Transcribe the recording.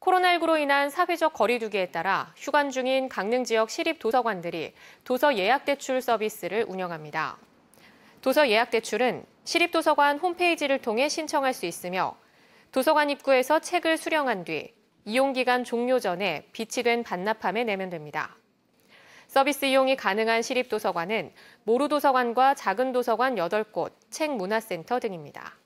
코로나19로 인한 사회적 거리두기에 따라 휴관 중인 강릉 지역 시립 도서관들이 도서 예약 대출 서비스를 운영합니다. 도서 예약 대출은 시립 도서관 홈페이지를 통해 신청할 수 있으며 도서관 입구에서 책을 수령한 뒤 이용 기간 종료 전에 비치된 반납함에 내면 됩니다. 서비스 이용이 가능한 시립 도서관은 모루 도서관과 작은 도서관 8곳, 책문화센터 등입니다.